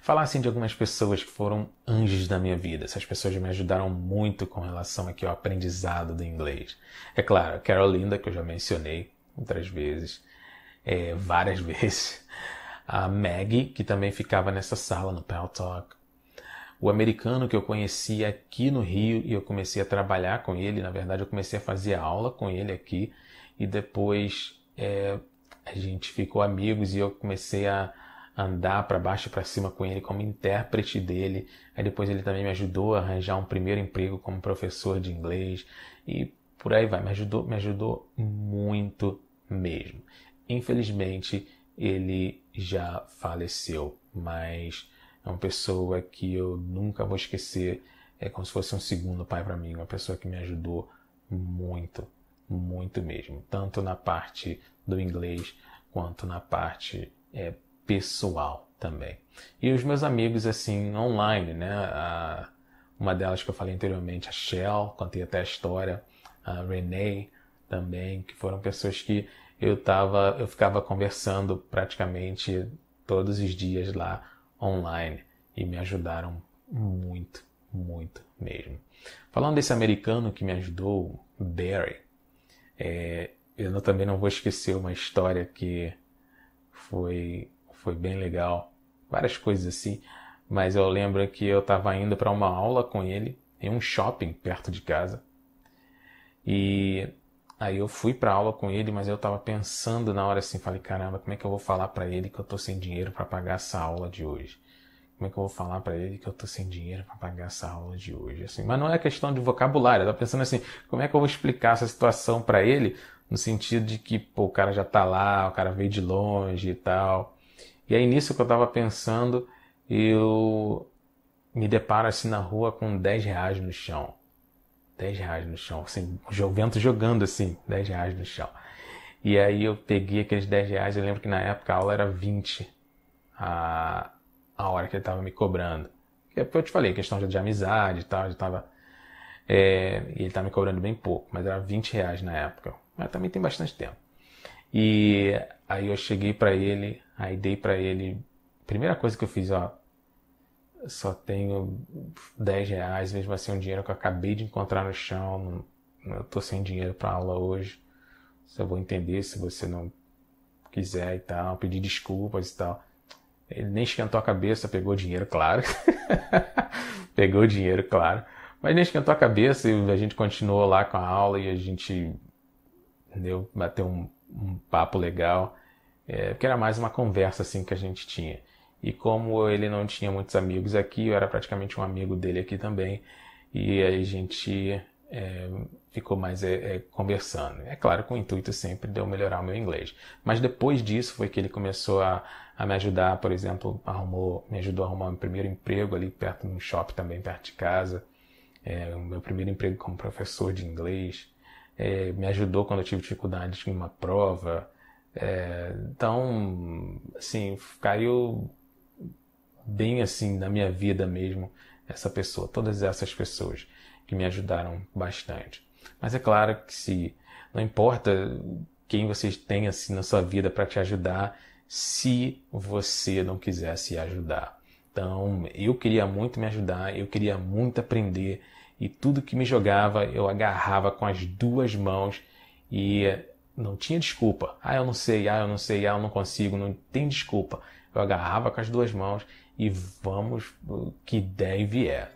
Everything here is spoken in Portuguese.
Falar assim de algumas pessoas que foram anjos da minha vida. Essas pessoas me ajudaram muito com relação aqui ao aprendizado do inglês. É claro, Carolinda, que eu já mencionei outras vezes, é, várias vezes. A Maggie, que também ficava nessa sala no Pell Talk. O americano que eu conheci aqui no Rio e eu comecei a trabalhar com ele. Na verdade, eu comecei a fazer aula com ele aqui e depois é, a gente ficou amigos e eu comecei a andar para baixo e para cima com ele como intérprete dele. Aí depois ele também me ajudou a arranjar um primeiro emprego como professor de inglês e por aí vai. Me ajudou, me ajudou muito mesmo. Infelizmente ele já faleceu, mas é uma pessoa que eu nunca vou esquecer. É como se fosse um segundo pai para mim, uma pessoa que me ajudou muito, muito mesmo, tanto na parte do inglês quanto na parte é, pessoal também. E os meus amigos, assim, online, né? A, uma delas que eu falei anteriormente, a Shell, contei até a história, a Renee também, que foram pessoas que eu tava, eu ficava conversando praticamente todos os dias lá online e me ajudaram muito, muito mesmo. Falando desse americano que me ajudou, Barry, é, eu também não vou esquecer uma história que foi foi bem legal. Várias coisas assim. Mas eu lembro que eu estava indo para uma aula com ele em um shopping perto de casa. E aí eu fui para aula com ele, mas eu estava pensando na hora assim, falei, caramba, como é que eu vou falar para ele que eu tô sem dinheiro para pagar essa aula de hoje? Como é que eu vou falar para ele que eu tô sem dinheiro para pagar essa aula de hoje? Assim, mas não é questão de vocabulário, eu tava pensando assim, como é que eu vou explicar essa situação para ele no sentido de que, pô, o cara já tá lá, o cara veio de longe e tal. E aí é nisso que eu estava pensando, eu me deparo assim na rua com 10 reais no chão. 10 reais no chão, assim, o vento jogando assim, 10 reais no chão. E aí eu peguei aqueles 10 reais, eu lembro que na época a aula era 20 a, a hora que ele estava me cobrando. É porque eu te falei, questão de, de amizade e tal, ele tava, é, e ele estava tá me cobrando bem pouco, mas era 20 reais na época. Mas também tem bastante tempo. E aí eu cheguei para ele, Aí dei para ele. Primeira coisa que eu fiz, ó. Só tenho 10 reais, mesmo assim, um dinheiro que eu acabei de encontrar no chão. Eu tô sem dinheiro para aula hoje. Só vou entender se você não quiser e tal. Pedir desculpas e tal. Ele nem esquentou a cabeça, pegou o dinheiro, claro. pegou o dinheiro, claro. Mas nem esquentou a cabeça e a gente continuou lá com a aula e a gente entendeu? bateu um, um papo legal é, porque era mais uma conversa assim que a gente tinha. E como ele não tinha muitos amigos aqui, eu era praticamente um amigo dele aqui também, e aí a gente é, ficou mais é, é, conversando. É claro, com o intuito sempre de eu melhorar o meu inglês. Mas depois disso foi que ele começou a, a me ajudar, por exemplo, arrumou, me ajudou a arrumar meu primeiro emprego ali perto de um shopping também, perto de casa. É, o meu primeiro emprego como professor de inglês. É, me ajudou quando eu tive dificuldades em uma prova. É, então, assim, caiu bem assim na minha vida mesmo essa pessoa, todas essas pessoas que me ajudaram bastante. Mas é claro que se não importa quem você tem assim na sua vida para te ajudar, se você não quiser se ajudar. Então, eu queria muito me ajudar, eu queria muito aprender e tudo que me jogava eu agarrava com as duas mãos e não tinha desculpa. Ah, eu não sei, ah, eu não sei, ah, eu não consigo, não tem desculpa. Eu agarrava com as duas mãos e vamos que der e vier.